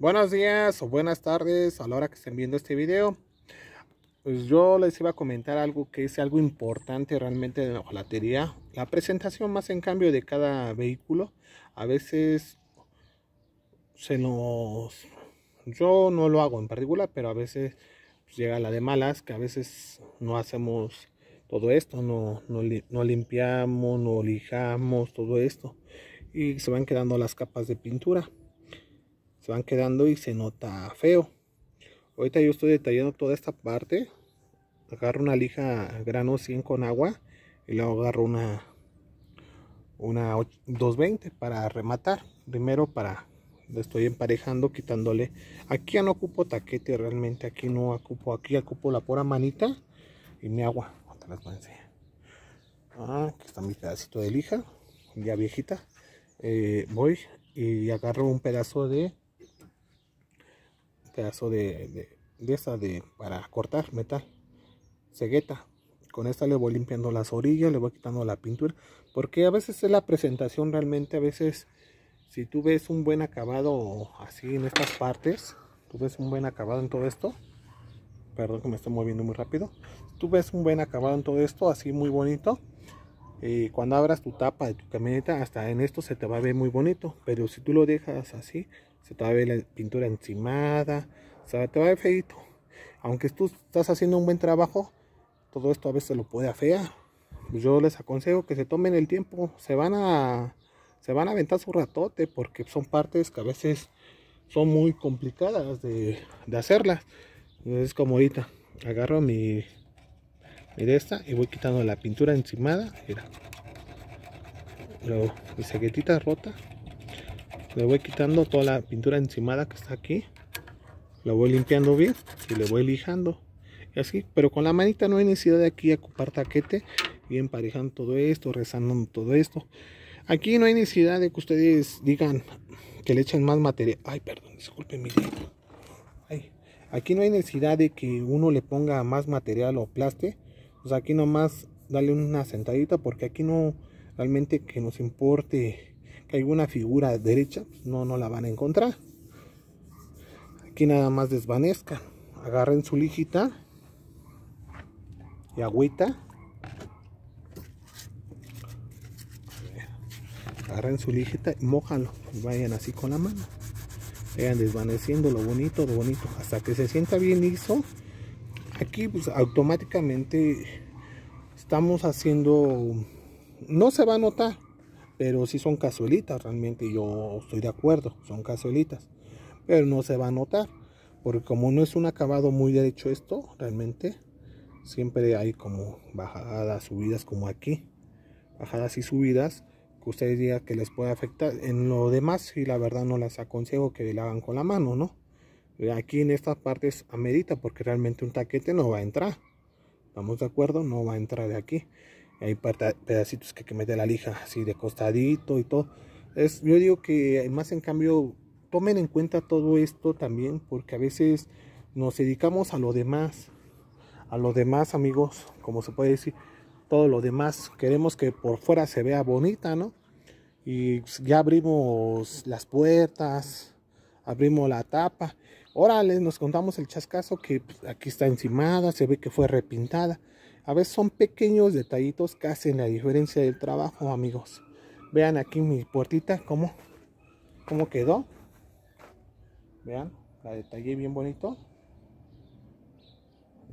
Buenos días o buenas tardes a la hora que estén viendo este video. Pues yo les iba a comentar algo que es algo importante realmente de la hojalatería. La presentación más en cambio de cada vehículo. A veces se nos... Yo no lo hago en particular, pero a veces llega la de malas, que a veces no hacemos todo esto, no, no limpiamos, no lijamos, todo esto. Y se van quedando las capas de pintura van quedando y se nota feo ahorita yo estoy detallando toda esta parte agarro una lija grano 100 con agua y luego agarro una una 220 para rematar primero para estoy emparejando quitándole aquí ya no ocupo taquete realmente aquí no ocupo aquí ocupo la pura manita y mi agua ah, aquí está mi pedacito de lija ya viejita eh, voy y agarro un pedazo de de, esa de para cortar metal cegueta con esta le voy limpiando las orillas le voy quitando la pintura porque a veces es la presentación realmente a veces si tú ves un buen acabado así en estas partes tú ves un buen acabado en todo esto perdón que me estoy moviendo muy rápido tú ves un buen acabado en todo esto así muy bonito Y cuando abras tu tapa de tu camioneta hasta en esto se te va a ver muy bonito pero si tú lo dejas así se te va a ver la pintura encimada, Se sea, te va a ver feito. Aunque tú estás haciendo un buen trabajo, todo esto a veces lo puede afear. Yo les aconsejo que se tomen el tiempo, se van a, se van a aventar su ratote porque son partes que a veces son muy complicadas de, hacerlas. Es como ahorita, agarro mi, mi esta y voy quitando la pintura encimada, mira. Luego, mi ceguetita rota, le voy quitando toda la pintura encimada que está aquí la voy limpiando bien y le voy lijando y así pero con la manita no hay necesidad de aquí ocupar taquete y emparejando todo esto rezando todo esto aquí no hay necesidad de que ustedes digan que le echen más material ay perdón disculpen mi ay, aquí no hay necesidad de que uno le ponga más material o plaste sea, aquí nomás Dale una sentadita porque aquí no realmente que nos importe alguna figura derecha, no, no la van a encontrar. Aquí nada más desvanezcan. Agarren su lijita y agüita. Agarren su lijita y mojanlo vayan así con la mano. vean desvaneciendo lo bonito, lo bonito. Hasta que se sienta bien liso. Aquí pues automáticamente estamos haciendo... No se va a notar pero si son casuelitas realmente yo estoy de acuerdo son casuelitas pero no se va a notar porque como no es un acabado muy derecho esto realmente siempre hay como bajadas subidas como aquí bajadas y subidas que ustedes digan que les puede afectar en lo demás y la verdad no las aconsejo que la hagan con la mano no aquí en estas partes amerita porque realmente un taquete no va a entrar estamos de acuerdo no va a entrar de aquí hay pedacitos que, que mete la lija así de costadito y todo. Es, yo digo que más en cambio, tomen en cuenta todo esto también, porque a veces nos dedicamos a lo demás. A lo demás, amigos, como se puede decir, todo lo demás. Queremos que por fuera se vea bonita, ¿no? Y ya abrimos las puertas, abrimos la tapa. Órale, nos contamos el chascazo que pues, aquí está encimada, se ve que fue repintada. A veces son pequeños detallitos que hacen la diferencia del trabajo, amigos. Vean aquí mi puertita, cómo, cómo quedó. Vean, la detallé bien bonito.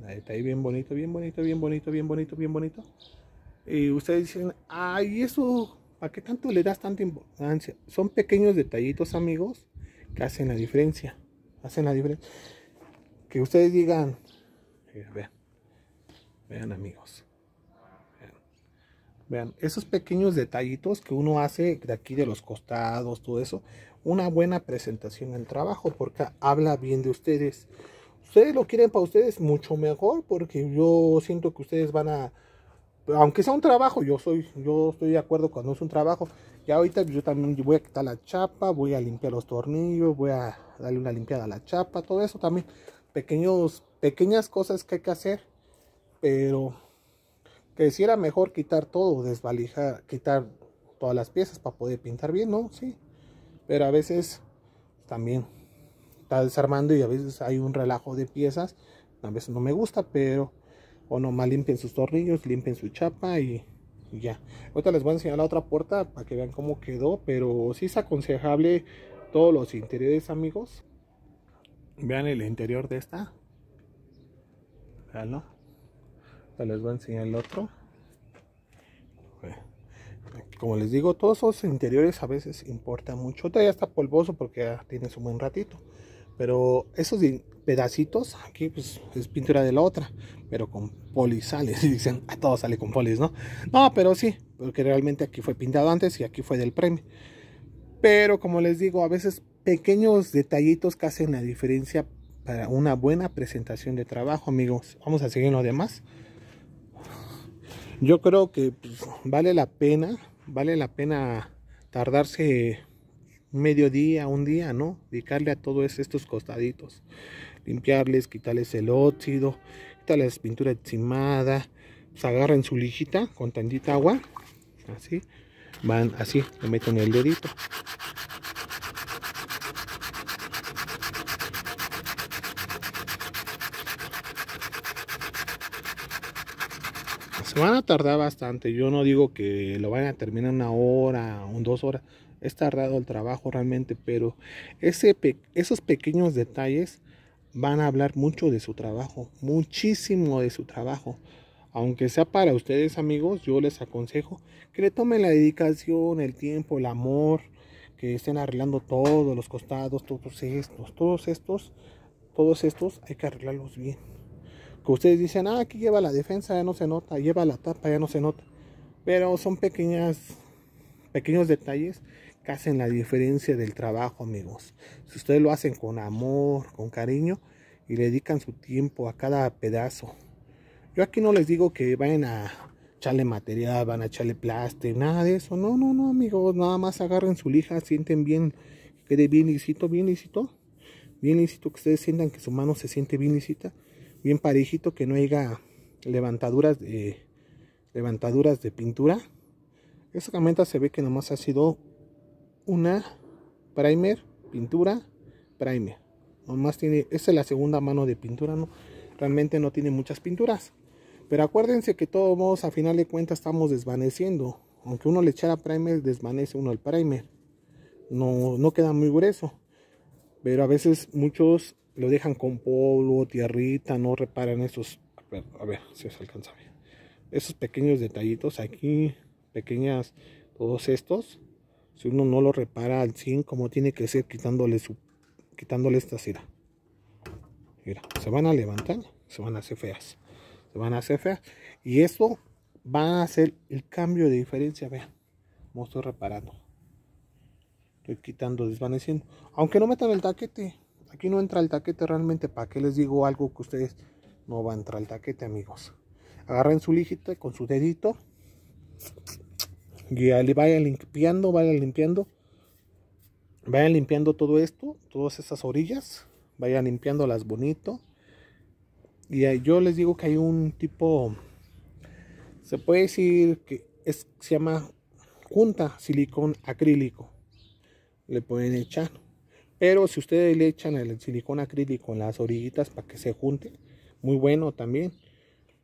La detallé bien bonito, bien bonito, bien bonito, bien bonito, bien bonito. Y ustedes dicen, ay, eso, ¿para qué tanto le das tanta importancia? Son pequeños detallitos, amigos, que hacen la diferencia. Hacen la diferencia. Que ustedes digan, eh, vean Vean amigos. Vean. esos pequeños detallitos que uno hace de aquí de los costados, todo eso. Una buena presentación del trabajo porque habla bien de ustedes. Ustedes lo quieren para ustedes mucho mejor porque yo siento que ustedes van a... Aunque sea un trabajo, yo soy, yo estoy de acuerdo cuando es un trabajo. Ya ahorita yo también voy a quitar la chapa, voy a limpiar los tornillos, voy a darle una limpiada a la chapa, todo eso también. Pequeños, pequeñas cosas que hay que hacer pero que si era mejor quitar todo, desvalijar, quitar todas las piezas para poder pintar bien, ¿no? Sí, pero a veces también está desarmando y a veces hay un relajo de piezas, a veces no me gusta, pero o nomás limpien sus tornillos, limpien su chapa y, ya. Ahorita les voy a enseñar la otra puerta para que vean cómo quedó, pero sí es aconsejable todos los interiores, amigos. Vean el interior de esta. ¿No? les voy a enseñar el otro como les digo todos esos interiores a veces importan mucho todavía está polvoso porque ya tienes un buen ratito pero esos pedacitos aquí pues es pintura de la otra pero con polisales y dicen a ah, todo sale con polis no no pero sí porque realmente aquí fue pintado antes y aquí fue del premio pero como les digo a veces pequeños detallitos que hacen la diferencia para una buena presentación de trabajo amigos vamos a seguir en lo demás yo creo que pues, vale la pena, vale la pena tardarse medio día, un día, ¿no? Dedicarle a todos estos costaditos. Limpiarles, quitarles el óxido, quitarles pintura encimada. Pues agarran su lijita con tantita agua. Así. Van así, lo meten el dedito. se van a tardar bastante. Yo no digo que lo vayan a terminar una hora, en dos horas. Es tardado el trabajo realmente, pero ese, esos pequeños detalles van a hablar mucho de su trabajo, muchísimo de su trabajo. Aunque sea para ustedes amigos, yo les aconsejo que le tomen la dedicación, el tiempo, el amor, que estén arreglando todos los costados, todos estos, todos estos, todos estos, hay que arreglarlos bien que ustedes dicen, ah, aquí lleva la defensa, ya no se nota, lleva la tapa, ya no se nota. Pero son pequeñas, pequeños detalles que hacen la diferencia del trabajo, amigos. Si ustedes lo hacen con amor, con cariño y le dedican su tiempo a cada pedazo. Yo aquí no les digo que vayan a echarle material, van a echarle plástico, nada de eso. No, no, no, amigos. Nada más agarren su lija, sienten bien, quede bien lisito, bien lisito. Bien lisito, que ustedes sientan que su mano se siente bien lisita bien parejito, que no haya levantaduras de, levantaduras de pintura. Esta camioneta se ve que nomás ha sido una primer, pintura, primer. Nomás tiene, esa es la segunda mano de pintura, ¿no? Realmente no tiene muchas pinturas. Pero acuérdense que todos a final de cuentas, estamos desvaneciendo. Aunque uno le echara primer, desvanece uno el primer. No, no queda muy grueso. Pero a veces muchos lo dejan con polvo, tierrita, no reparan esos, a ver, si se alcanza bien, esos pequeños detallitos aquí, pequeñas, todos estos, si uno no lo repara al 100 como tiene que ser quitándole su, quitándole esta cera. Mira, se van a levantar, se van a hacer feas, se van a hacer feas y esto va a hacer el cambio de diferencia, vean, como estoy reparando. Estoy quitando, desvaneciendo. Aunque no metan el taquete, Aquí no entra el taquete realmente. ¿Para que les digo algo que ustedes no va a entrar el taquete, amigos? Agarren su lijita con su dedito. Y vayan limpiando, vayan limpiando. Vayan limpiando todo esto, todas esas orillas. Vayan limpiándolas bonito. Y yo les digo que hay un tipo, se puede decir que se llama junta silicón acrílico. Le pueden echar. Pero si ustedes le echan el silicón acrílico en las orillitas para que se junte, muy bueno también.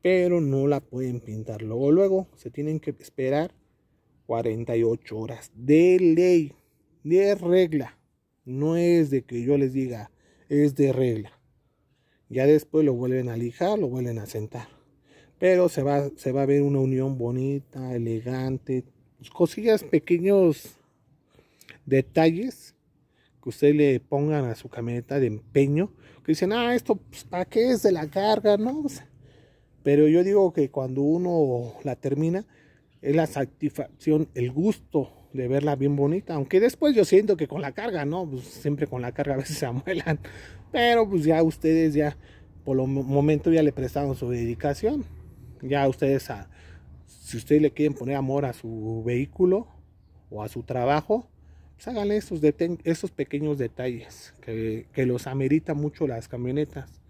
Pero no la pueden pintar luego, luego se tienen que esperar 48 horas de ley, de regla. No es de que yo les diga, es de regla. Ya después lo vuelven a lijar, lo vuelven a sentar. Pero se va, se va a ver una unión bonita, elegante. Pues, cosillas, pequeños detalles que ustedes le pongan a su camioneta de empeño, que dicen, ah, esto, pues, ¿para qué es de la carga? No, pero yo digo que cuando uno la termina, es la satisfacción, el gusto de verla bien bonita, aunque después yo siento que con la carga, ¿no? Pues, siempre con la carga a veces se amuelan, pero pues ya ustedes ya, por lo momento ya le prestaron su dedicación, ya ustedes, a, si ustedes le quieren poner amor a su vehículo o a su trabajo, pues háganle esos, pequeños detalles que, los amerita mucho las camionetas,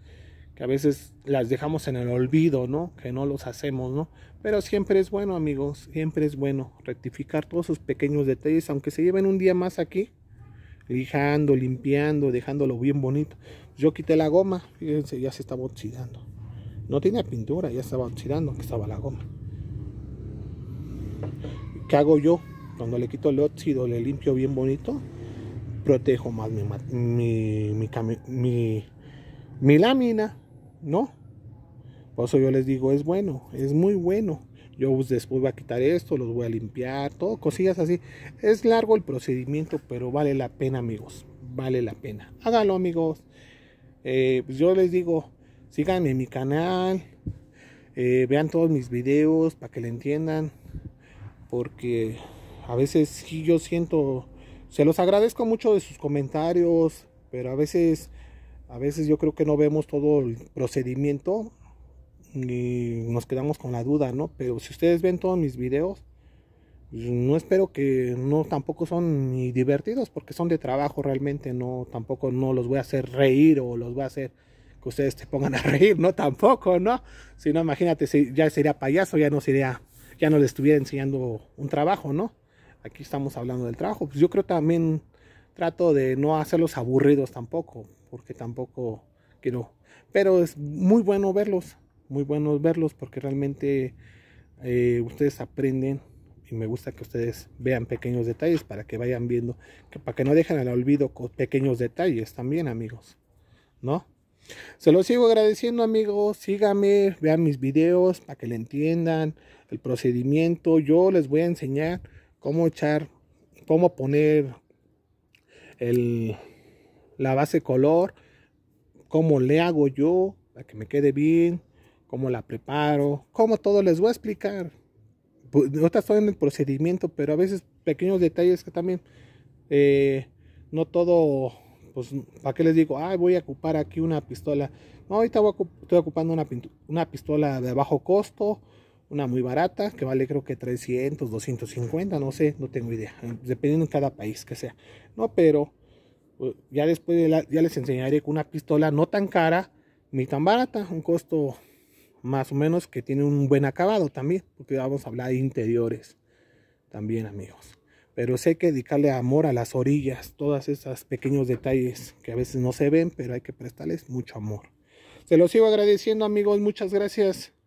que a veces las dejamos en el olvido, ¿no? Que no los hacemos, ¿no? Pero siempre es bueno, amigos, siempre es bueno rectificar todos esos pequeños detalles, aunque se lleven un día más aquí, lijando, limpiando, dejándolo bien bonito. Yo quité la goma, fíjense, ya se estaba oxidando. No tenía pintura, ya estaba oxidando, que estaba la goma. ¿Qué hago yo? Cuando le quito el óxido, le limpio bien bonito, protejo más mi, mi, mi, mi lámina, ¿no? Por eso yo les digo, es bueno, es muy bueno. Yo después voy a quitar esto, los voy a limpiar, todo, cosillas así. Es largo el procedimiento, pero vale la pena, amigos. Vale la pena. Hágalo amigos. Eh, pues yo les digo, síganme en mi canal. Eh, vean todos mis videos para que le entiendan. Porque a veces sí yo siento, se los agradezco mucho de sus comentarios, pero a veces, a veces yo creo que no vemos todo el procedimiento y nos quedamos con la duda, ¿no? Pero si ustedes ven todos mis videos, pues, no espero que no tampoco son ni divertidos porque son de trabajo realmente, no tampoco no los voy a hacer reír o los voy a hacer que ustedes te pongan a reír, no tampoco, ¿no? Si no imagínate, ya sería payaso, ya no sería ya no le estuviera enseñando un trabajo, ¿no? aquí estamos hablando del trabajo. Pues yo creo también trato de no hacerlos aburridos tampoco, porque tampoco quiero. Pero es muy bueno verlos, muy bueno verlos, porque realmente eh, ustedes aprenden y me gusta que ustedes vean pequeños detalles para que vayan viendo, para que no dejen al olvido con pequeños detalles también, amigos, ¿no? Se los sigo agradeciendo, amigos. Síganme, vean mis videos para que le entiendan el procedimiento. Yo les voy a enseñar cómo echar, cómo poner el, la base color, cómo le hago yo para que me quede bien, cómo la preparo, cómo todo les voy a explicar. Pues, no estoy en el procedimiento, pero a veces pequeños detalles que también eh, no todo, pues, ¿para qué les digo? ay voy a ocupar aquí una pistola. No, ahorita estoy ocupando una pistola de bajo costo una muy barata que vale creo que 300, 250, no sé, no tengo idea, eh, dependiendo en cada país que sea. No, pero pues, ya después ya les enseñaré con una pistola no tan cara ni tan barata, un costo más o menos que tiene un buen acabado también, porque vamos a hablar de interiores también, amigos. Pero sé que dedicarle amor a las orillas, todas esas pequeños detalles que a veces no se ven, pero hay que prestarles mucho amor. Se los sigo agradeciendo, amigos. Muchas gracias.